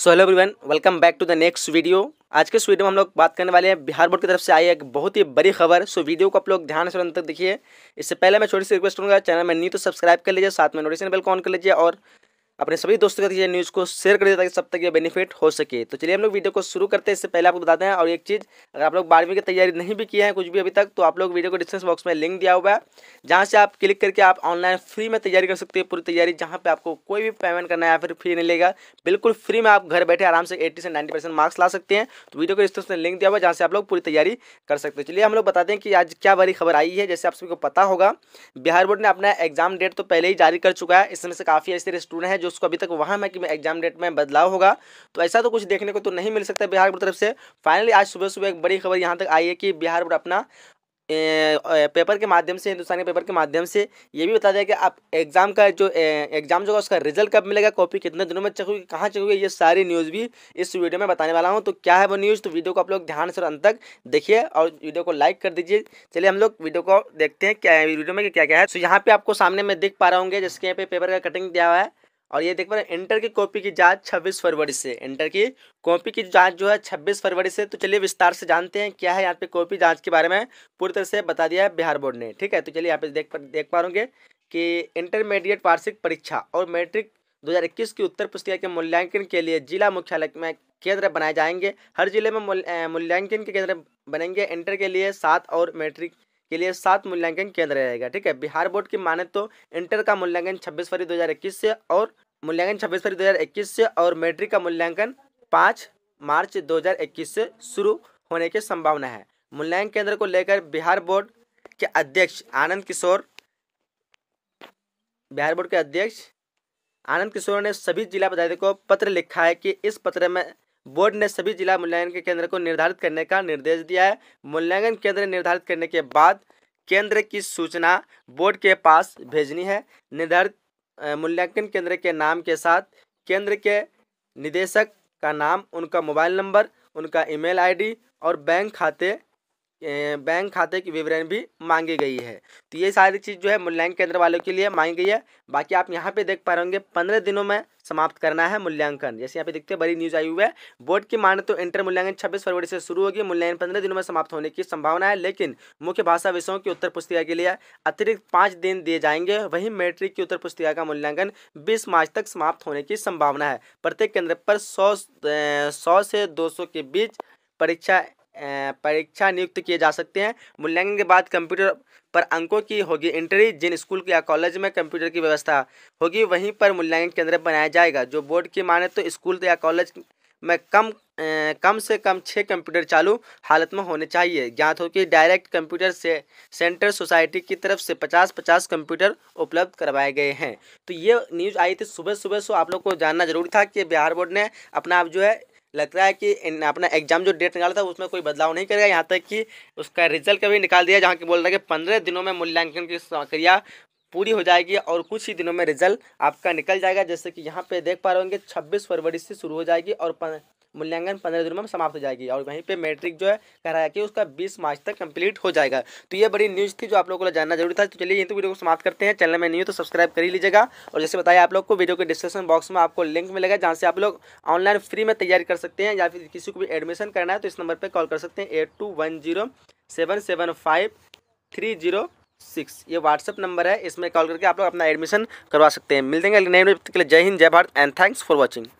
so hello everyone welcome back to the next video आज के इस वीडियो में हम लोग बात करने वाले हैं बिहार बोर्ड की तरफ से आई एक बहुत ही बड़ी खबर सो वीडियो को आप लोग ध्यान से अंत तक देखिए इससे पहले मैं छोटी सी रिक्वेस्ट करूँगा चैनल में नहीं तो सब्सक्राइब कर लीजिए साथ में नोटिफिकेशन बिल को ऑन कर लीजिए और अपने सभी दोस्तों के न्यूज़ को शेयर कर ताकि सब तक ये बेनिफिट हो सके तो चलिए हम लोग वीडियो को शुरू करते हैं इससे पहले आपको बताते हैं और एक चीज़ अगर आप लोग बारहवीं की तैयारी नहीं भी किए हैं कुछ भी अभी तक तो आप लोग वीडियो को डिस्क्रिप्शन बॉक्स में लिंक दिया हुआ है जहाँ से आप क्लिक करके आप ऑनलाइन फ्री में तैयारी कर सकते हैं पूरी तैयारी जहाँ पर आपको कोई भी पेमेंट करना है या फिर फ्री नहीं लेगा बिल्कुल फ्री में आप घर बैठे आराम से एट्टी से नाइन्टी मार्क्स ला सकते हैं तो वीडियो को डिस्क्रिप्शन में लिंक दिया हुआ है जहाँ से आप लोग पूरी तैयारी कर सकते हैं चलिए हम लोग बताते हैं कि आज क्या बड़ी खबर आई है जैसे आप सभी को पता होगा बिहार बोर्ड ने अपना एग्जाम डेट तो पहले ही जारी कर चुका है इस समय से काफ़ी ऐसे स्टूडेंट हैं जो उसको अभी तक वहाँ में कि एग्जाम डेट में बदलाव होगा तो ऐसा तो कुछ देखने को तो नहीं मिल सकता बिहार बोर्ड तरफ से फाइनली आज सुबह सुबह एक बड़ी खबर यहाँ तक आई है कि बिहार बोर्ड अपना पेपर के माध्यम से हिंदुस्तानी पेपर के माध्यम से ये भी बता दें कि आप एग्ज़ाम का जो एग्ज़ाम जो उसका रिजल्ट कब मिलेगा कॉपी कितने दिनों में चखोगे कहाँ चखोगे ये सारी न्यूज़ भी इस वीडियो में बताने वाला हूँ तो क्या है वो न्यूज़ तो वीडियो को आप लोग ध्यान से अंत तक देखिए और वीडियो को लाइक कर दीजिए चलिए हम लोग वीडियो को देखते हैं क्या वीडियो में क्या क्या है तो यहाँ पर आपको सामने में देख पा रहा होंगे जिसके यहाँ पे पेपर का कटिंग दिया हुआ है और ये देख पा रहे हैं इंटर की कॉपी की जांच 26 फरवरी से इंटर की कॉपी की जांच जो है 26 फरवरी से तो चलिए विस्तार से जानते हैं क्या है यहाँ पे कॉपी जांच के बारे में पूरी तरह से बता दिया है बिहार बोर्ड ने ठीक है तो चलिए यहाँ पे देख देख पा रहे कि इंटरमीडिएट वार्षिक परीक्षा और मैट्रिक दो की उत्तर पुस्तिका के मूल्यांकन के लिए जिला मुख्यालय में केंद्र बनाए जाएंगे हर जिले में मूल्यांकन के केंद्र बनेंगे इंटर के लिए सात और मैट्रिक के लिए सात मूल्यांकन केंद्र रहेगा ठीक है बिहार बोर्ड की माने तो इंटर का मूल्यांकन छब्बीस फरवरी 2021 से और मूल्यांकन छब्बीस फरवरी 2021 से और मैट्रिक का मूल्यांकन पाँच मार्च 2021 से शुरू होने की संभावना है मूल्यांकन केंद्र को लेकर बिहार बोर्ड के अध्यक्ष आनंद किशोर बिहार बोर्ड के अध्यक्ष आनंद किशोर ने सभी जिला पदाधिकारी को पत्र लिखा है कि इस पत्र में बोर्ड ने सभी जिला मूल्यांकन के केंद्र को निर्धारित करने का निर्देश दिया है मूल्यांकन केंद्र निर्धारित करने के बाद केंद्र की सूचना बोर्ड के पास भेजनी है निर्धारित मूल्यांकन केंद्र के नाम के साथ केंद्र के निदेशक का नाम उनका मोबाइल नंबर उनका ईमेल आईडी और बैंक खाते बैंक खाते की विवरण भी मांगी गई है तो ये सारी चीज़ जो है मूल्यांकन केंद्र वालों के लिए मांगी गई है बाकी आप यहाँ पे देख पा रहे होंगे पंद्रह दिनों में समाप्त करना है मूल्यांकन जैसे यहाँ पे देखते हैं बड़ी न्यूज़ आई हुई है बोर्ड की माने तो इंटर मूल्यांकन छब्बीस फरवरी से शुरू होगी मूल्यांकन पंद्रह दिनों में समाप्त होने की संभावना है लेकिन मुख्य भाषा विषयों की उत्तर पुस्तिका के लिए अतिरिक्त पाँच दिन दिए जाएंगे वहीं मैट्रिक की उत्तर पुस्तिका का मूल्यांकन बीस मार्च तक समाप्त होने की संभावना है प्रत्येक केंद्र पर सौ सौ से दो के बीच परीक्षा परीक्षा नियुक्त किए जा सकते हैं मूल्यांकन के बाद कंप्यूटर पर अंकों की होगी एंट्री जिन स्कूल या कॉलेज में कंप्यूटर की व्यवस्था होगी वहीं पर मूल्यांकन केंद्र बनाया जाएगा जो बोर्ड की माने तो स्कूल या कॉलेज में कम ए, कम से कम छः कंप्यूटर चालू हालत में होने चाहिए ज्ञात हो कि डायरेक्ट कंप्यूटर से सेंटर सोसाइटी की तरफ से पचास पचास कंप्यूटर उपलब्ध करवाए गए हैं तो ये न्यूज़ आई थी सुबह सुबह सो आप लोग को जानना जरूरी था कि बिहार बोर्ड ने अपना आप जो है लग रहा है कि अपना एग्जाम जो डेट निकाला था उसमें कोई बदलाव नहीं करेगा यहाँ तक कि उसका रिजल्ट भी निकाल दिया जहाँ की बोल रहे हैं कि पंद्रह दिनों में मूल्यांकन की प्रक्रिया पूरी हो जाएगी और कुछ ही दिनों में रिजल्ट आपका निकल जाएगा जैसे कि यहाँ पे देख पा रहे होंगे 26 फरवरी से शुरू हो जाएगी और मूल्यांकन पंद्रह दिनों में समाप्त हो जाएगी और वहीं पर मैट्रिक जो है कह रहा है कि उसका बीस मार्च तक कंप्लीट हो जाएगा तो ये बड़ी न्यूज़ थी जो आप लोगों को जानना जरूरी था तो चलिए ये तो वीडियो को समाप्त करते हैं चैनल में नहीं हो तो सब्सक्राइब कर ही लीजिएगा और जैसे बताया आप लोग को वीडियो के डिस्क्रिप्शन बॉक्स में आपको लिंक मिलेगा जहाँ से आप लोग ऑनलाइन फ्री में तैयारी कर सकते हैं या फिर किसी को भी एडमिशन करना है तो इस नंबर पर कॉल कर सकते हैं eight two one zero seven seven five three zero six ये व्हाट्सअप नंबर है इसमें कॉल करके आप लोग अपना एडमिशन करवा सकते हैं मिल देंगे नए के लिए जय हिंद जय Bharat and thanks for watching